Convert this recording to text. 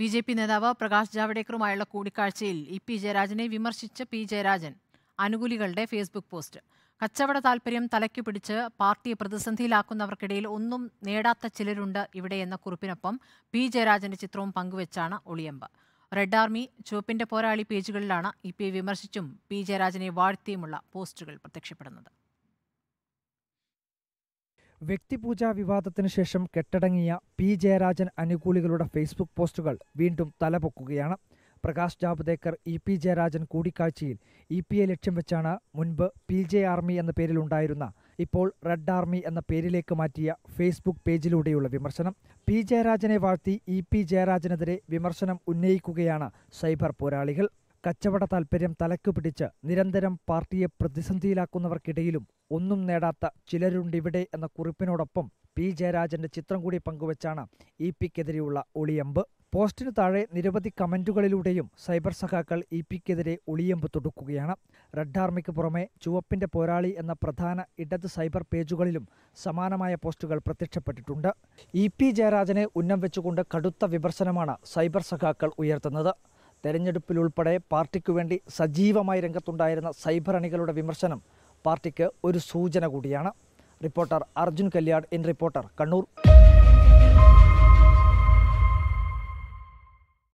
B J P നേതാവ് പ്രകാശ് ജാവ്ദേക്കറുമായുള്ള കൂടിക്കാഴ്ചയിൽ E P ജയരാജനെ വിമർശിച്ച പി ജയരാജൻ അനുകൂലികളുടെ ഫേസ്ബുക്ക് പോസ്റ്റ് കച്ചവട താൽപര്യം തലയ്ക്കു പിടിച്ച് പാർട്ടിയെ പ്രതിസന്ധിയിലാക്കുന്നവർക്കിടയിൽ ഒന്നും നേടാത്ത ചിലരുണ്ട് ഇവിടെ എന്ന കുറിപ്പിനൊപ്പം പി ജയരാജന്റെ ചിത്രവും പങ്കുവച്ചാണ് ഒളിയമ്പ് റെഡ് ആർമി ചുവപ്പിന്റെ പോരാളി പേജുകളിലാണ് ഇ പി വിമർശിച്ചും പി ജയരാജനെ വാഴ്ത്തിയുമുള്ള പോസ്റ്റുകൾ പ്രത്യക്ഷപ്പെടുന്നത് വ്യക്തിപൂജാ വിവാദത്തിന് ശേഷം കെട്ടടങ്ങിയ പി ജയരാജൻ അനുകൂലികളുടെ ഫേസ്ബുക്ക് പോസ്റ്റുകൾ വീണ്ടും തലപൊക്കുകയാണ് പ്രകാശ് ജാവ്ദേക്കർ ഇ പി ജയരാജൻ കൂടിക്കാഴ്ചയിൽ ഇ എ ലക്ഷ്യം വെച്ചാണ് മുൻപ് പി ജെ ആർമി എന്ന പേരിലുണ്ടായിരുന്ന ഇപ്പോൾ റെഡ് ആർമി എന്ന പേരിലേക്ക് മാറ്റിയ ഫേസ്ബുക്ക് പേജിലൂടെയുള്ള വിമർശനം പി ജയരാജനെ വാഴ്ത്തി ഇ പി ജയരാജനെതിരെ വിമർശനം ഉന്നയിക്കുകയാണ് സൈബർ പോരാളികൾ കച്ചവട താൽപ്പര്യം തലക്ക് പിടിച്ച് നിരന്തരം പാർട്ടിയെ പ്രതിസന്ധിയിലാക്കുന്നവർക്കിടയിലും ഒന്നും നേടാത്ത ചിലരുണ്ടിവിടെ എന്ന കുറിപ്പിനോടൊപ്പം പി ജയരാജന്റെ ചിത്രം കൂടി പങ്കുവച്ചാണ് ഇ പിക്കെതിരെയുള്ള ഒളിയമ്പ് പോസ്റ്റിന് താഴെ നിരവധി കമന്റുകളിലൂടെയും സൈബർ സഖാക്കൾ ഇ പിക്കെതിരെ ഒളിയമ്പ് തുടുക്കുകയാണ് റെഡ് ആർമിക്ക് പുറമെ ചുവപ്പിന്റെ പോരാളി എന്ന പ്രധാന ഇടത് സൈബർ പേജുകളിലും സമാനമായ പോസ്റ്റുകൾ പ്രത്യക്ഷപ്പെട്ടിട്ടുണ്ട് ഇ പി ജയരാജനെ ഉന്നം വെച്ചുകൊണ്ട് കടുത്ത വിമർശനമാണ് സൈബർ സഖാക്കൾ ഉയർത്തുന്നത് തെരഞ്ഞെടുപ്പിലുൾപ്പെടെ വേണ്ടി സജീവമായി രംഗത്തുണ്ടായിരുന്ന സൈബർ അണികളുടെ വിമർശനം പാർട്ടിക്ക് ഒരു സൂചന കൂടിയാണ് reporter Arjun Kalyan in reporter Kannur